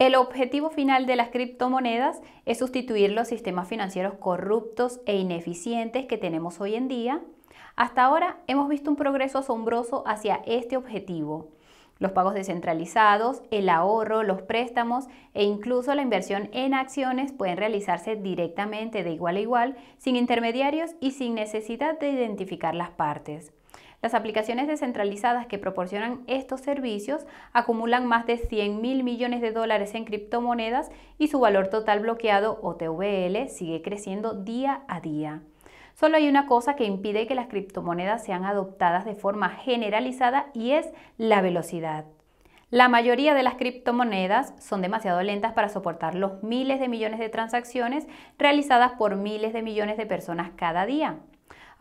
El objetivo final de las criptomonedas es sustituir los sistemas financieros corruptos e ineficientes que tenemos hoy en día. Hasta ahora hemos visto un progreso asombroso hacia este objetivo. Los pagos descentralizados, el ahorro, los préstamos e incluso la inversión en acciones pueden realizarse directamente de igual a igual, sin intermediarios y sin necesidad de identificar las partes. Las aplicaciones descentralizadas que proporcionan estos servicios acumulan más de 100 mil millones de dólares en criptomonedas y su valor total bloqueado o TVL sigue creciendo día a día. Solo hay una cosa que impide que las criptomonedas sean adoptadas de forma generalizada y es la velocidad. La mayoría de las criptomonedas son demasiado lentas para soportar los miles de millones de transacciones realizadas por miles de millones de personas cada día.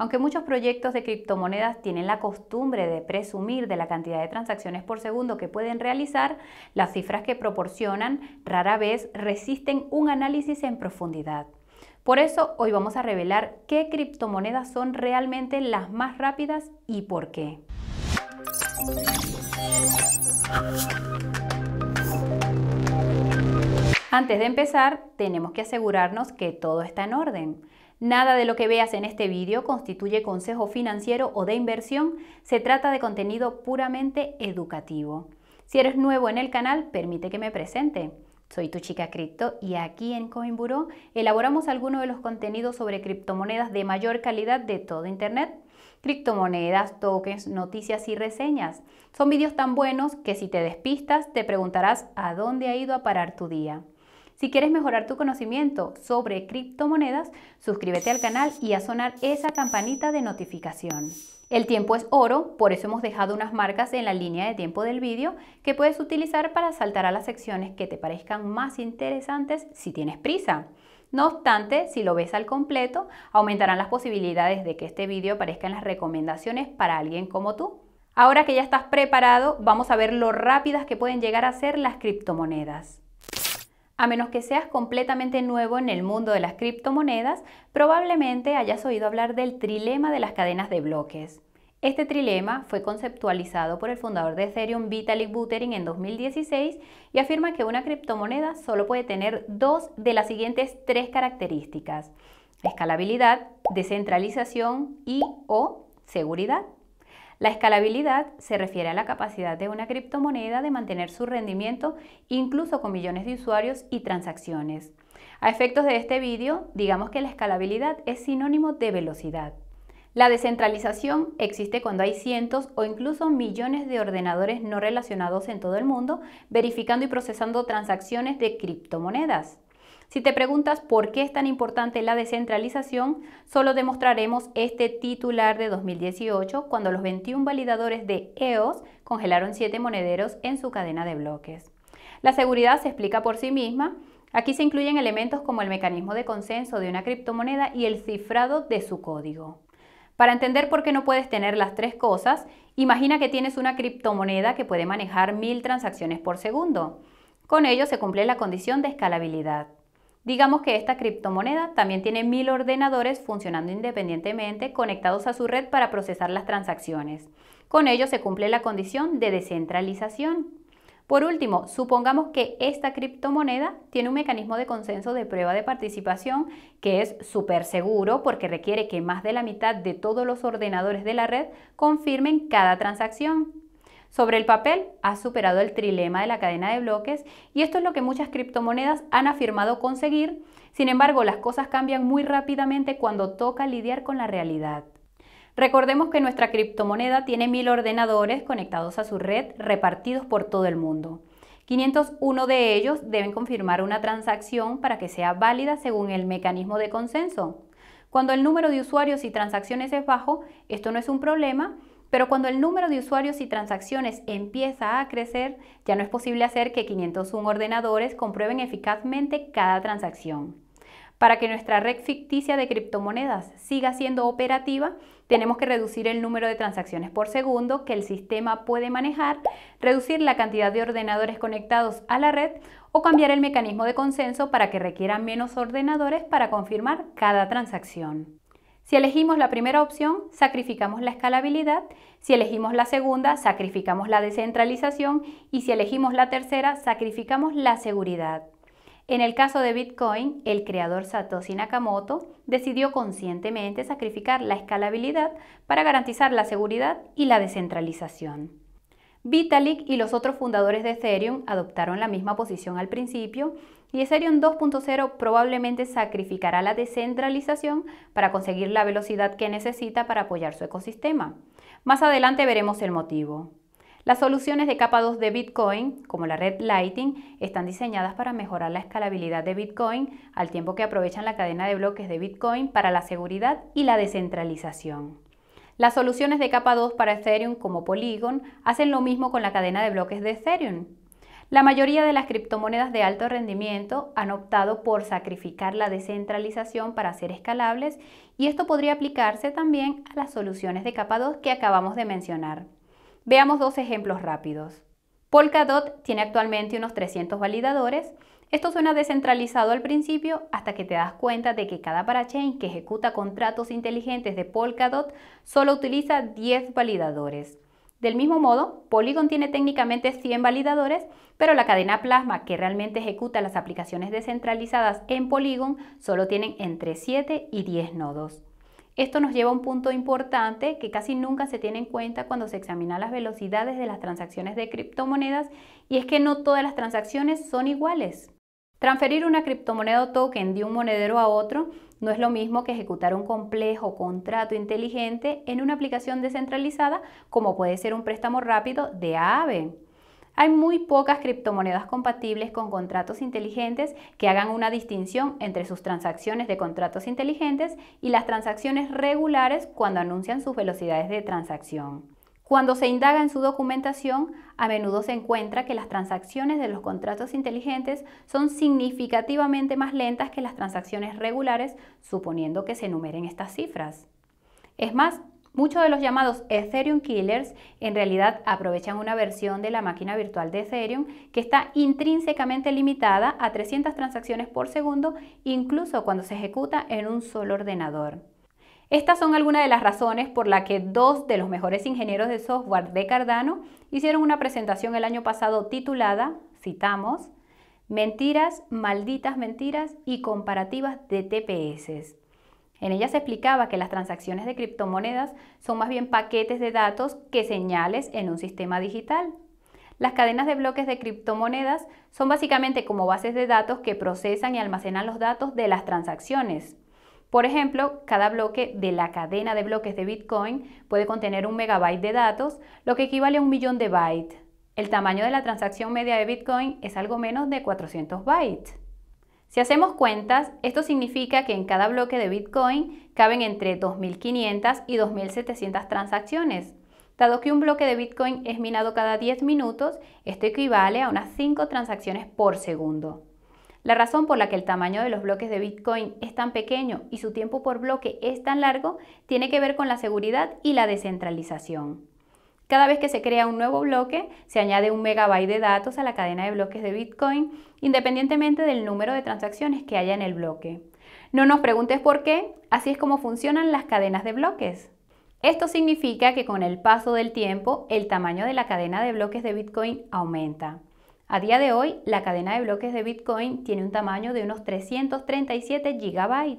Aunque muchos proyectos de criptomonedas tienen la costumbre de presumir de la cantidad de transacciones por segundo que pueden realizar, las cifras que proporcionan rara vez resisten un análisis en profundidad. Por eso hoy vamos a revelar qué criptomonedas son realmente las más rápidas y por qué. Antes de empezar, tenemos que asegurarnos que todo está en orden. Nada de lo que veas en este vídeo constituye consejo financiero o de inversión, se trata de contenido puramente educativo. Si eres nuevo en el canal, permite que me presente. Soy tu chica cripto y aquí en CoinBuro elaboramos algunos de los contenidos sobre criptomonedas de mayor calidad de todo Internet. Criptomonedas, tokens, noticias y reseñas. Son vídeos tan buenos que si te despistas te preguntarás a dónde ha ido a parar tu día. Si quieres mejorar tu conocimiento sobre criptomonedas, suscríbete al canal y a sonar esa campanita de notificación. El tiempo es oro, por eso hemos dejado unas marcas en la línea de tiempo del vídeo que puedes utilizar para saltar a las secciones que te parezcan más interesantes si tienes prisa. No obstante, si lo ves al completo, aumentarán las posibilidades de que este vídeo aparezca en las recomendaciones para alguien como tú. Ahora que ya estás preparado, vamos a ver lo rápidas que pueden llegar a ser las criptomonedas. A menos que seas completamente nuevo en el mundo de las criptomonedas, probablemente hayas oído hablar del trilema de las cadenas de bloques. Este trilema fue conceptualizado por el fundador de Ethereum Vitalik Buterin en 2016 y afirma que una criptomoneda solo puede tener dos de las siguientes tres características. Escalabilidad, descentralización y o seguridad. La escalabilidad se refiere a la capacidad de una criptomoneda de mantener su rendimiento incluso con millones de usuarios y transacciones. A efectos de este vídeo, digamos que la escalabilidad es sinónimo de velocidad. La descentralización existe cuando hay cientos o incluso millones de ordenadores no relacionados en todo el mundo verificando y procesando transacciones de criptomonedas. Si te preguntas por qué es tan importante la descentralización, solo demostraremos este titular de 2018 cuando los 21 validadores de EOS congelaron 7 monederos en su cadena de bloques. La seguridad se explica por sí misma. Aquí se incluyen elementos como el mecanismo de consenso de una criptomoneda y el cifrado de su código. Para entender por qué no puedes tener las tres cosas, imagina que tienes una criptomoneda que puede manejar mil transacciones por segundo. Con ello se cumple la condición de escalabilidad. Digamos que esta criptomoneda también tiene mil ordenadores funcionando independientemente conectados a su red para procesar las transacciones. Con ello se cumple la condición de descentralización. Por último, supongamos que esta criptomoneda tiene un mecanismo de consenso de prueba de participación que es súper seguro porque requiere que más de la mitad de todos los ordenadores de la red confirmen cada transacción. Sobre el papel, ha superado el trilema de la cadena de bloques y esto es lo que muchas criptomonedas han afirmado conseguir. Sin embargo, las cosas cambian muy rápidamente cuando toca lidiar con la realidad. Recordemos que nuestra criptomoneda tiene mil ordenadores conectados a su red repartidos por todo el mundo. 501 de ellos deben confirmar una transacción para que sea válida según el mecanismo de consenso. Cuando el número de usuarios y transacciones es bajo, esto no es un problema pero cuando el número de usuarios y transacciones empieza a crecer, ya no es posible hacer que 501 ordenadores comprueben eficazmente cada transacción. Para que nuestra red ficticia de criptomonedas siga siendo operativa, tenemos que reducir el número de transacciones por segundo que el sistema puede manejar, reducir la cantidad de ordenadores conectados a la red o cambiar el mecanismo de consenso para que requieran menos ordenadores para confirmar cada transacción. Si elegimos la primera opción, sacrificamos la escalabilidad, si elegimos la segunda, sacrificamos la descentralización y si elegimos la tercera, sacrificamos la seguridad. En el caso de Bitcoin, el creador Satoshi Nakamoto decidió conscientemente sacrificar la escalabilidad para garantizar la seguridad y la descentralización. Vitalik y los otros fundadores de Ethereum adoptaron la misma posición al principio y Ethereum 2.0 probablemente sacrificará la descentralización para conseguir la velocidad que necesita para apoyar su ecosistema. Más adelante veremos el motivo. Las soluciones de capa 2 de Bitcoin, como la red Lightning, están diseñadas para mejorar la escalabilidad de Bitcoin al tiempo que aprovechan la cadena de bloques de Bitcoin para la seguridad y la descentralización. Las soluciones de capa 2 para Ethereum como Polygon hacen lo mismo con la cadena de bloques de Ethereum. La mayoría de las criptomonedas de alto rendimiento han optado por sacrificar la descentralización para ser escalables y esto podría aplicarse también a las soluciones de capa 2 que acabamos de mencionar. Veamos dos ejemplos rápidos. Polkadot tiene actualmente unos 300 validadores. Esto suena descentralizado al principio hasta que te das cuenta de que cada parachain que ejecuta contratos inteligentes de Polkadot solo utiliza 10 validadores. Del mismo modo, Polygon tiene técnicamente 100 validadores, pero la cadena Plasma que realmente ejecuta las aplicaciones descentralizadas en Polygon solo tiene entre 7 y 10 nodos. Esto nos lleva a un punto importante que casi nunca se tiene en cuenta cuando se examinan las velocidades de las transacciones de criptomonedas y es que no todas las transacciones son iguales. Transferir una criptomoneda o token de un monedero a otro no es lo mismo que ejecutar un complejo contrato inteligente en una aplicación descentralizada como puede ser un préstamo rápido de Aave. Hay muy pocas criptomonedas compatibles con contratos inteligentes que hagan una distinción entre sus transacciones de contratos inteligentes y las transacciones regulares cuando anuncian sus velocidades de transacción. Cuando se indaga en su documentación, a menudo se encuentra que las transacciones de los contratos inteligentes son significativamente más lentas que las transacciones regulares, suponiendo que se enumeren estas cifras. Es más, muchos de los llamados Ethereum Killers en realidad aprovechan una versión de la máquina virtual de Ethereum que está intrínsecamente limitada a 300 transacciones por segundo, incluso cuando se ejecuta en un solo ordenador. Estas son algunas de las razones por las que dos de los mejores ingenieros de software de Cardano hicieron una presentación el año pasado titulada, citamos, Mentiras, malditas mentiras y comparativas de TPS. En ella se explicaba que las transacciones de criptomonedas son más bien paquetes de datos que señales en un sistema digital. Las cadenas de bloques de criptomonedas son básicamente como bases de datos que procesan y almacenan los datos de las transacciones. Por ejemplo, cada bloque de la cadena de bloques de Bitcoin puede contener un megabyte de datos, lo que equivale a un millón de bytes. El tamaño de la transacción media de Bitcoin es algo menos de 400 bytes. Si hacemos cuentas, esto significa que en cada bloque de Bitcoin caben entre 2.500 y 2.700 transacciones. Dado que un bloque de Bitcoin es minado cada 10 minutos, esto equivale a unas 5 transacciones por segundo. La razón por la que el tamaño de los bloques de Bitcoin es tan pequeño y su tiempo por bloque es tan largo tiene que ver con la seguridad y la descentralización. Cada vez que se crea un nuevo bloque, se añade un megabyte de datos a la cadena de bloques de Bitcoin, independientemente del número de transacciones que haya en el bloque. No nos preguntes por qué, así es como funcionan las cadenas de bloques. Esto significa que con el paso del tiempo, el tamaño de la cadena de bloques de Bitcoin aumenta. A día de hoy, la cadena de bloques de Bitcoin tiene un tamaño de unos 337 GB.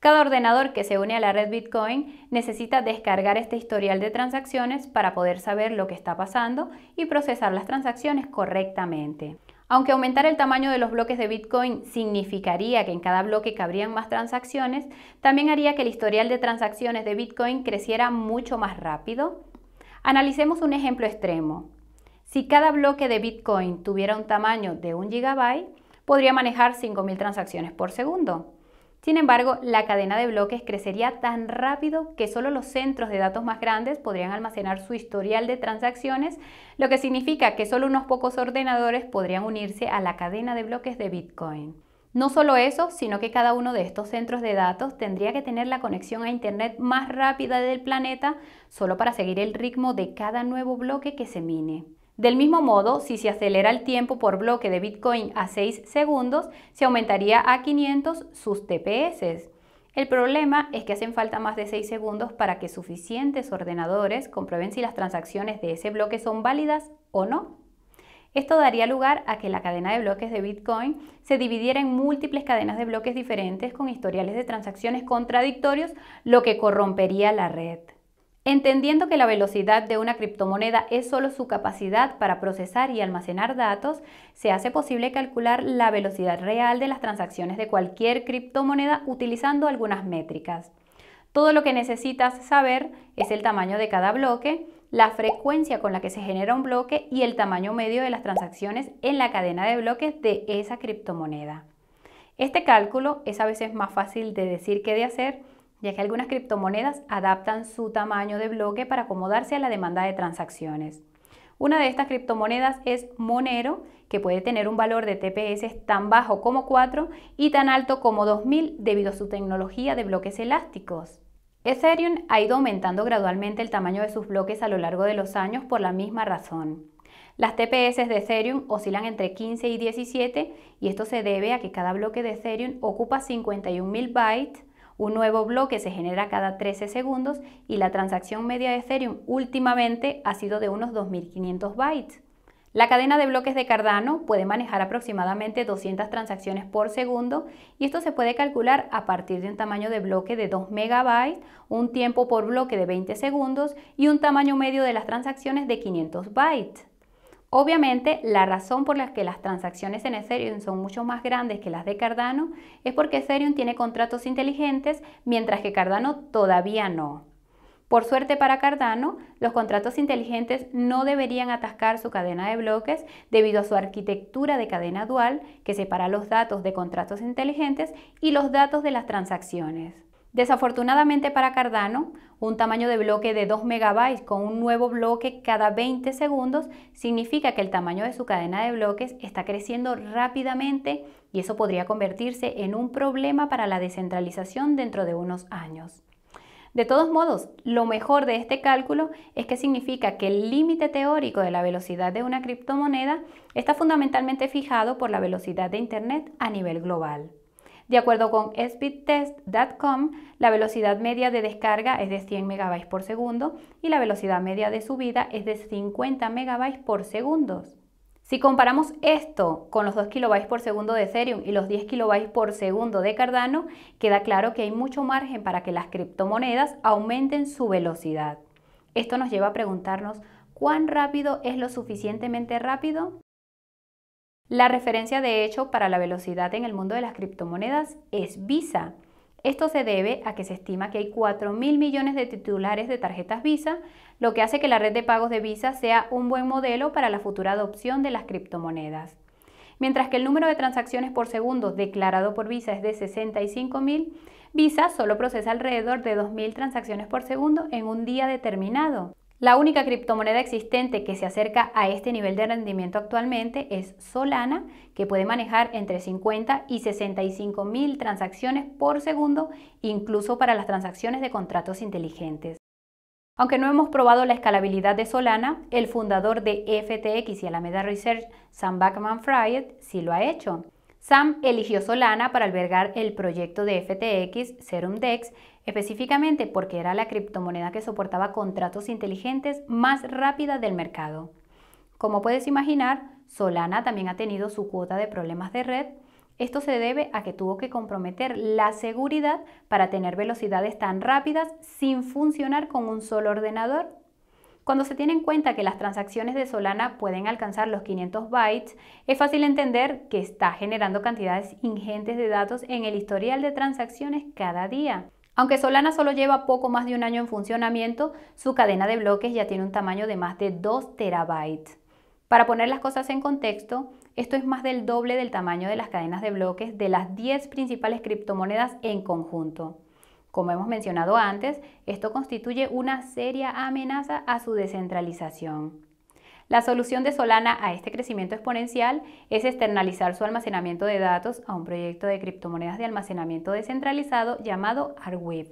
Cada ordenador que se une a la red Bitcoin necesita descargar este historial de transacciones para poder saber lo que está pasando y procesar las transacciones correctamente. Aunque aumentar el tamaño de los bloques de Bitcoin significaría que en cada bloque cabrían más transacciones, también haría que el historial de transacciones de Bitcoin creciera mucho más rápido. Analicemos un ejemplo extremo. Si cada bloque de Bitcoin tuviera un tamaño de 1 gigabyte, podría manejar 5.000 transacciones por segundo. Sin embargo, la cadena de bloques crecería tan rápido que solo los centros de datos más grandes podrían almacenar su historial de transacciones, lo que significa que solo unos pocos ordenadores podrían unirse a la cadena de bloques de Bitcoin. No solo eso, sino que cada uno de estos centros de datos tendría que tener la conexión a Internet más rápida del planeta solo para seguir el ritmo de cada nuevo bloque que se mine. Del mismo modo, si se acelera el tiempo por bloque de Bitcoin a 6 segundos, se aumentaría a 500 sus TPS. El problema es que hacen falta más de 6 segundos para que suficientes ordenadores comprueben si las transacciones de ese bloque son válidas o no. Esto daría lugar a que la cadena de bloques de Bitcoin se dividiera en múltiples cadenas de bloques diferentes con historiales de transacciones contradictorios, lo que corrompería la red. Entendiendo que la velocidad de una criptomoneda es solo su capacidad para procesar y almacenar datos, se hace posible calcular la velocidad real de las transacciones de cualquier criptomoneda utilizando algunas métricas. Todo lo que necesitas saber es el tamaño de cada bloque, la frecuencia con la que se genera un bloque y el tamaño medio de las transacciones en la cadena de bloques de esa criptomoneda. Este cálculo es a veces más fácil de decir que de hacer, ya que algunas criptomonedas adaptan su tamaño de bloque para acomodarse a la demanda de transacciones. Una de estas criptomonedas es Monero, que puede tener un valor de TPS tan bajo como 4 y tan alto como 2000 debido a su tecnología de bloques elásticos. Ethereum ha ido aumentando gradualmente el tamaño de sus bloques a lo largo de los años por la misma razón. Las TPS de Ethereum oscilan entre 15 y 17 y esto se debe a que cada bloque de Ethereum ocupa 51.000 bytes un nuevo bloque se genera cada 13 segundos y la transacción media de Ethereum últimamente ha sido de unos 2.500 bytes. La cadena de bloques de Cardano puede manejar aproximadamente 200 transacciones por segundo y esto se puede calcular a partir de un tamaño de bloque de 2 megabytes, un tiempo por bloque de 20 segundos y un tamaño medio de las transacciones de 500 bytes. Obviamente, la razón por la que las transacciones en Ethereum son mucho más grandes que las de Cardano es porque Ethereum tiene contratos inteligentes, mientras que Cardano todavía no. Por suerte para Cardano, los contratos inteligentes no deberían atascar su cadena de bloques debido a su arquitectura de cadena dual que separa los datos de contratos inteligentes y los datos de las transacciones. Desafortunadamente para Cardano, un tamaño de bloque de 2 MB con un nuevo bloque cada 20 segundos significa que el tamaño de su cadena de bloques está creciendo rápidamente y eso podría convertirse en un problema para la descentralización dentro de unos años. De todos modos, lo mejor de este cálculo es que significa que el límite teórico de la velocidad de una criptomoneda está fundamentalmente fijado por la velocidad de Internet a nivel global. De acuerdo con speedtest.com, la velocidad media de descarga es de 100 MB por segundo y la velocidad media de subida es de 50 MB por segundo. Si comparamos esto con los 2 kB por segundo de Ethereum y los 10 kB por segundo de Cardano, queda claro que hay mucho margen para que las criptomonedas aumenten su velocidad. Esto nos lleva a preguntarnos, ¿cuán rápido es lo suficientemente rápido? La referencia de hecho para la velocidad en el mundo de las criptomonedas es Visa. Esto se debe a que se estima que hay 4.000 millones de titulares de tarjetas Visa, lo que hace que la red de pagos de Visa sea un buen modelo para la futura adopción de las criptomonedas. Mientras que el número de transacciones por segundo declarado por Visa es de 65.000, Visa solo procesa alrededor de 2.000 transacciones por segundo en un día determinado. La única criptomoneda existente que se acerca a este nivel de rendimiento actualmente es Solana, que puede manejar entre 50 y 65 mil transacciones por segundo, incluso para las transacciones de contratos inteligentes. Aunque no hemos probado la escalabilidad de Solana, el fundador de FTX y Alameda Research, Sam Backman Fried, sí lo ha hecho. Sam eligió Solana para albergar el proyecto de FTX, Serum Dex, específicamente porque era la criptomoneda que soportaba contratos inteligentes más rápida del mercado. Como puedes imaginar, Solana también ha tenido su cuota de problemas de red. Esto se debe a que tuvo que comprometer la seguridad para tener velocidades tan rápidas sin funcionar con un solo ordenador. Cuando se tiene en cuenta que las transacciones de Solana pueden alcanzar los 500 bytes, es fácil entender que está generando cantidades ingentes de datos en el historial de transacciones cada día. Aunque Solana solo lleva poco más de un año en funcionamiento, su cadena de bloques ya tiene un tamaño de más de 2 terabytes. Para poner las cosas en contexto, esto es más del doble del tamaño de las cadenas de bloques de las 10 principales criptomonedas en conjunto. Como hemos mencionado antes, esto constituye una seria amenaza a su descentralización. La solución de Solana a este crecimiento exponencial es externalizar su almacenamiento de datos a un proyecto de criptomonedas de almacenamiento descentralizado llamado Arweave.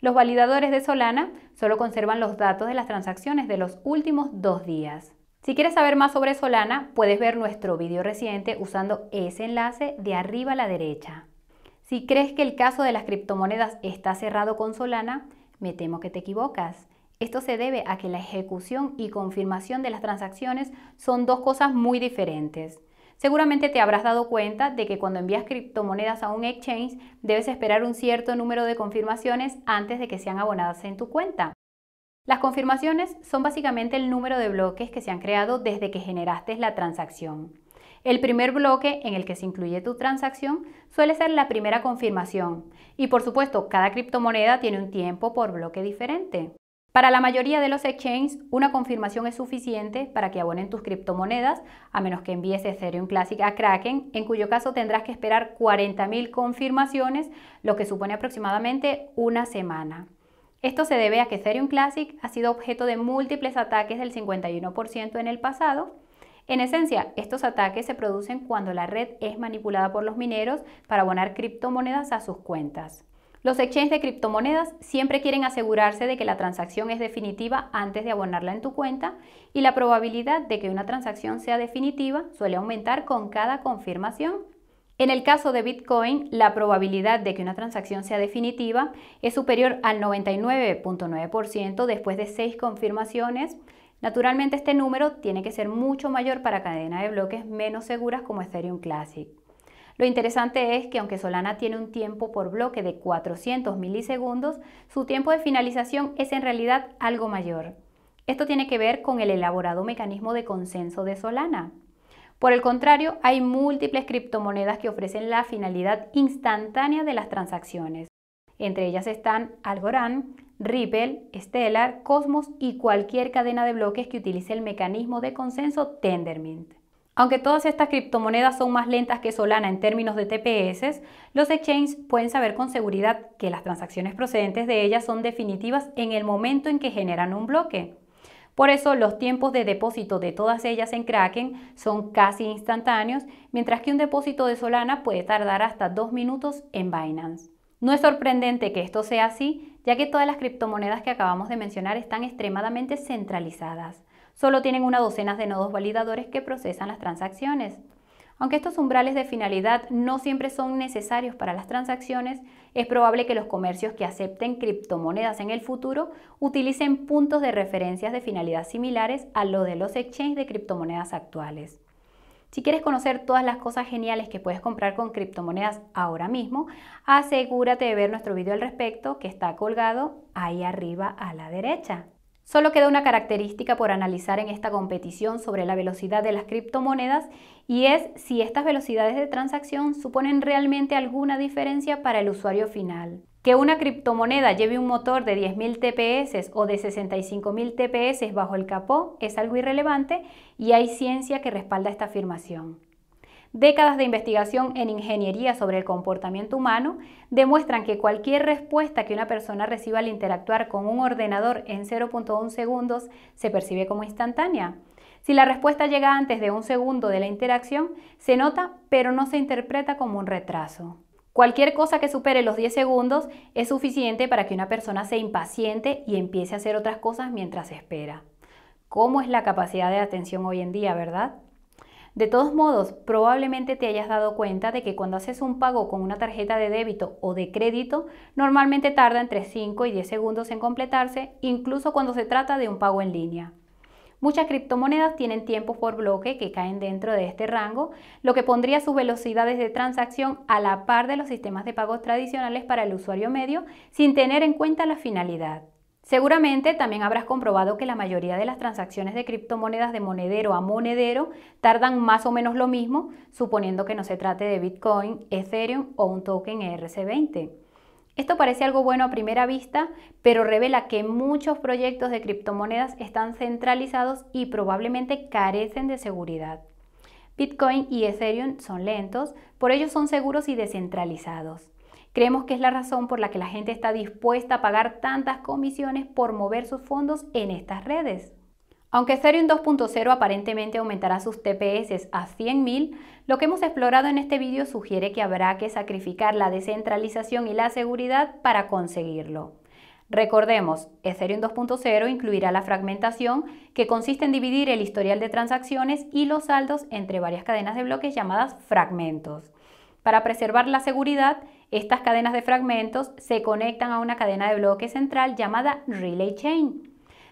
Los validadores de Solana solo conservan los datos de las transacciones de los últimos dos días. Si quieres saber más sobre Solana, puedes ver nuestro video reciente usando ese enlace de arriba a la derecha. Si crees que el caso de las criptomonedas está cerrado con Solana, me temo que te equivocas. Esto se debe a que la ejecución y confirmación de las transacciones son dos cosas muy diferentes. Seguramente te habrás dado cuenta de que cuando envías criptomonedas a un exchange debes esperar un cierto número de confirmaciones antes de que sean abonadas en tu cuenta. Las confirmaciones son básicamente el número de bloques que se han creado desde que generaste la transacción. El primer bloque en el que se incluye tu transacción suele ser la primera confirmación y por supuesto cada criptomoneda tiene un tiempo por bloque diferente. Para la mayoría de los exchanges, una confirmación es suficiente para que abonen tus criptomonedas, a menos que envíes Ethereum Classic a Kraken, en cuyo caso tendrás que esperar 40.000 confirmaciones, lo que supone aproximadamente una semana. Esto se debe a que Ethereum Classic ha sido objeto de múltiples ataques del 51% en el pasado. En esencia, estos ataques se producen cuando la red es manipulada por los mineros para abonar criptomonedas a sus cuentas. Los exchanges de criptomonedas siempre quieren asegurarse de que la transacción es definitiva antes de abonarla en tu cuenta y la probabilidad de que una transacción sea definitiva suele aumentar con cada confirmación. En el caso de Bitcoin, la probabilidad de que una transacción sea definitiva es superior al 99.9% después de seis confirmaciones. Naturalmente este número tiene que ser mucho mayor para cadenas de bloques menos seguras como Ethereum Classic. Lo interesante es que aunque Solana tiene un tiempo por bloque de 400 milisegundos, su tiempo de finalización es en realidad algo mayor. Esto tiene que ver con el elaborado mecanismo de consenso de Solana. Por el contrario, hay múltiples criptomonedas que ofrecen la finalidad instantánea de las transacciones. Entre ellas están Algorand, Ripple, Stellar, Cosmos y cualquier cadena de bloques que utilice el mecanismo de consenso Tendermint. Aunque todas estas criptomonedas son más lentas que Solana en términos de TPS, los exchanges pueden saber con seguridad que las transacciones procedentes de ellas son definitivas en el momento en que generan un bloque. Por eso los tiempos de depósito de todas ellas en Kraken son casi instantáneos, mientras que un depósito de Solana puede tardar hasta dos minutos en Binance. No es sorprendente que esto sea así, ya que todas las criptomonedas que acabamos de mencionar están extremadamente centralizadas solo tienen una docena de nodos validadores que procesan las transacciones. Aunque estos umbrales de finalidad no siempre son necesarios para las transacciones, es probable que los comercios que acepten criptomonedas en el futuro utilicen puntos de referencias de finalidad similares a los de los exchanges de criptomonedas actuales. Si quieres conocer todas las cosas geniales que puedes comprar con criptomonedas ahora mismo, asegúrate de ver nuestro video al respecto que está colgado ahí arriba a la derecha. Solo queda una característica por analizar en esta competición sobre la velocidad de las criptomonedas y es si estas velocidades de transacción suponen realmente alguna diferencia para el usuario final. Que una criptomoneda lleve un motor de 10.000 TPS o de 65.000 TPS bajo el capó es algo irrelevante y hay ciencia que respalda esta afirmación décadas de investigación en ingeniería sobre el comportamiento humano demuestran que cualquier respuesta que una persona reciba al interactuar con un ordenador en 0.1 segundos se percibe como instantánea. Si la respuesta llega antes de un segundo de la interacción, se nota pero no se interpreta como un retraso. Cualquier cosa que supere los 10 segundos es suficiente para que una persona se impaciente y empiece a hacer otras cosas mientras espera. ¿Cómo es la capacidad de atención hoy en día, verdad? De todos modos, probablemente te hayas dado cuenta de que cuando haces un pago con una tarjeta de débito o de crédito, normalmente tarda entre 5 y 10 segundos en completarse, incluso cuando se trata de un pago en línea. Muchas criptomonedas tienen tiempos por bloque que caen dentro de este rango, lo que pondría sus velocidades de transacción a la par de los sistemas de pagos tradicionales para el usuario medio sin tener en cuenta la finalidad. Seguramente también habrás comprobado que la mayoría de las transacciones de criptomonedas de monedero a monedero tardan más o menos lo mismo, suponiendo que no se trate de Bitcoin, Ethereum o un token ERC20. Esto parece algo bueno a primera vista, pero revela que muchos proyectos de criptomonedas están centralizados y probablemente carecen de seguridad. Bitcoin y Ethereum son lentos, por ello son seguros y descentralizados. Creemos que es la razón por la que la gente está dispuesta a pagar tantas comisiones por mover sus fondos en estas redes. Aunque Ethereum 2.0 aparentemente aumentará sus TPS a 100.000, lo que hemos explorado en este vídeo sugiere que habrá que sacrificar la descentralización y la seguridad para conseguirlo. Recordemos, Ethereum 2.0 incluirá la fragmentación, que consiste en dividir el historial de transacciones y los saldos entre varias cadenas de bloques llamadas fragmentos. Para preservar la seguridad, estas cadenas de fragmentos se conectan a una cadena de bloque central llamada Relay Chain.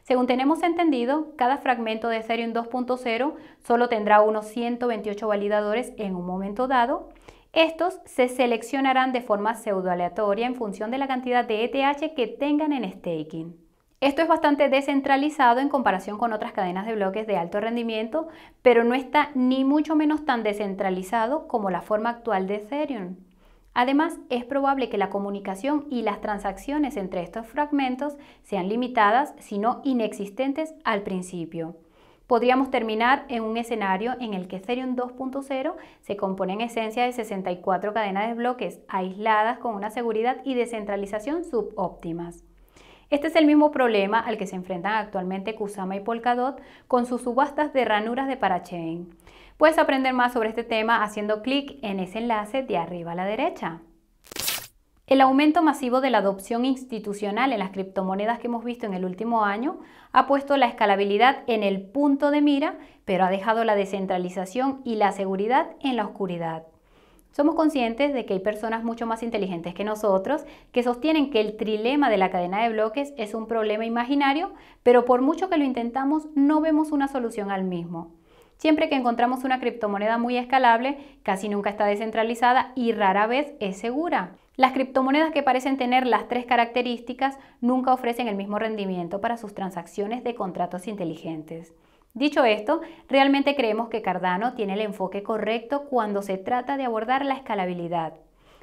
Según tenemos entendido, cada fragmento de Ethereum 2.0 solo tendrá unos 128 validadores en un momento dado. Estos se seleccionarán de forma pseudoaleatoria en función de la cantidad de ETH que tengan en staking. Esto es bastante descentralizado en comparación con otras cadenas de bloques de alto rendimiento, pero no está ni mucho menos tan descentralizado como la forma actual de Ethereum. Además, es probable que la comunicación y las transacciones entre estos fragmentos sean limitadas, si no inexistentes, al principio. Podríamos terminar en un escenario en el que Ethereum 2.0 se compone en esencia de 64 cadenas de bloques aisladas con una seguridad y descentralización subóptimas. Este es el mismo problema al que se enfrentan actualmente Kusama y Polkadot con sus subastas de ranuras de parachain. Puedes aprender más sobre este tema haciendo clic en ese enlace de arriba a la derecha. El aumento masivo de la adopción institucional en las criptomonedas que hemos visto en el último año ha puesto la escalabilidad en el punto de mira, pero ha dejado la descentralización y la seguridad en la oscuridad. Somos conscientes de que hay personas mucho más inteligentes que nosotros que sostienen que el trilema de la cadena de bloques es un problema imaginario, pero por mucho que lo intentamos no vemos una solución al mismo. Siempre que encontramos una criptomoneda muy escalable, casi nunca está descentralizada y rara vez es segura. Las criptomonedas que parecen tener las tres características nunca ofrecen el mismo rendimiento para sus transacciones de contratos inteligentes. Dicho esto, realmente creemos que Cardano tiene el enfoque correcto cuando se trata de abordar la escalabilidad.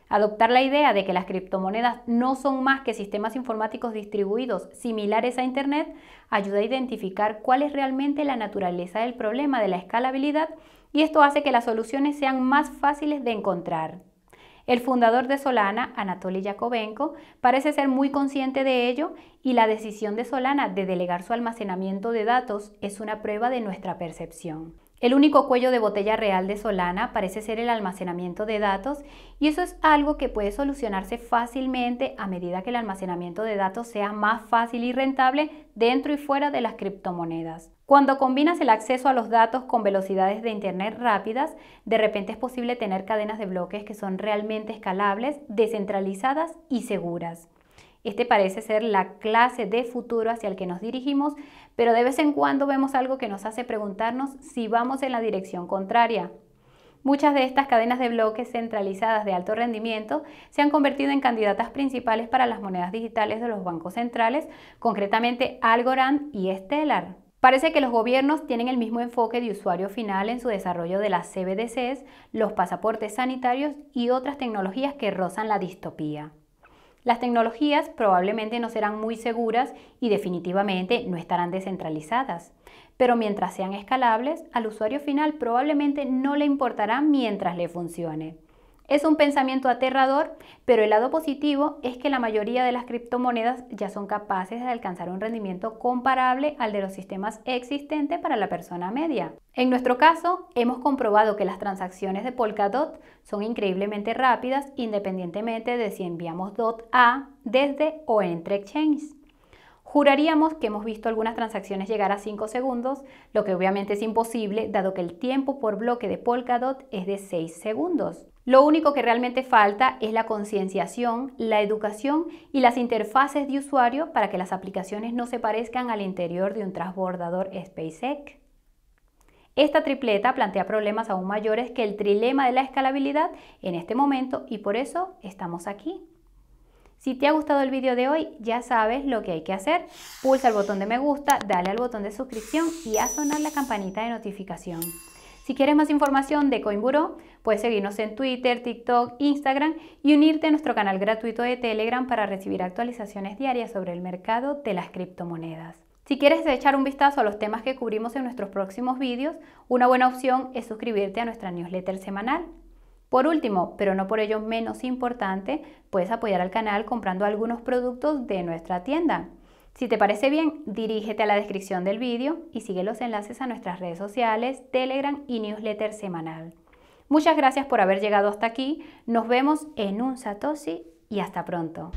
Adoptar la idea de que las criptomonedas no son más que sistemas informáticos distribuidos similares a Internet ayuda a identificar cuál es realmente la naturaleza del problema de la escalabilidad y esto hace que las soluciones sean más fáciles de encontrar. El fundador de Solana, Anatoly Yakovenko, parece ser muy consciente de ello y la decisión de Solana de delegar su almacenamiento de datos es una prueba de nuestra percepción. El único cuello de botella real de Solana parece ser el almacenamiento de datos y eso es algo que puede solucionarse fácilmente a medida que el almacenamiento de datos sea más fácil y rentable dentro y fuera de las criptomonedas. Cuando combinas el acceso a los datos con velocidades de Internet rápidas, de repente es posible tener cadenas de bloques que son realmente escalables, descentralizadas y seguras. Este parece ser la clase de futuro hacia el que nos dirigimos, pero de vez en cuando vemos algo que nos hace preguntarnos si vamos en la dirección contraria. Muchas de estas cadenas de bloques centralizadas de alto rendimiento se han convertido en candidatas principales para las monedas digitales de los bancos centrales, concretamente Algorand y Stellar. Parece que los gobiernos tienen el mismo enfoque de usuario final en su desarrollo de las CBDCs, los pasaportes sanitarios y otras tecnologías que rozan la distopía. Las tecnologías probablemente no serán muy seguras y definitivamente no estarán descentralizadas, pero mientras sean escalables, al usuario final probablemente no le importará mientras le funcione. Es un pensamiento aterrador, pero el lado positivo es que la mayoría de las criptomonedas ya son capaces de alcanzar un rendimiento comparable al de los sistemas existentes para la persona media. En nuestro caso, hemos comprobado que las transacciones de Polkadot son increíblemente rápidas independientemente de si enviamos DOT a, desde o entre exchanges. Juraríamos que hemos visto algunas transacciones llegar a 5 segundos, lo que obviamente es imposible dado que el tiempo por bloque de Polkadot es de 6 segundos. Lo único que realmente falta es la concienciación, la educación y las interfaces de usuario para que las aplicaciones no se parezcan al interior de un transbordador SpaceX. Esta tripleta plantea problemas aún mayores que el trilema de la escalabilidad en este momento y por eso estamos aquí. Si te ha gustado el vídeo de hoy, ya sabes lo que hay que hacer. Pulsa el botón de me gusta, dale al botón de suscripción y haz sonar la campanita de notificación. Si quieres más información de CoinBuro, puedes seguirnos en Twitter, TikTok, Instagram y unirte a nuestro canal gratuito de Telegram para recibir actualizaciones diarias sobre el mercado de las criptomonedas. Si quieres echar un vistazo a los temas que cubrimos en nuestros próximos vídeos, una buena opción es suscribirte a nuestra newsletter semanal. Por último, pero no por ello menos importante, puedes apoyar al canal comprando algunos productos de nuestra tienda. Si te parece bien, dirígete a la descripción del vídeo y sigue los enlaces a nuestras redes sociales, Telegram y newsletter semanal. Muchas gracias por haber llegado hasta aquí. Nos vemos en un Satoshi y hasta pronto.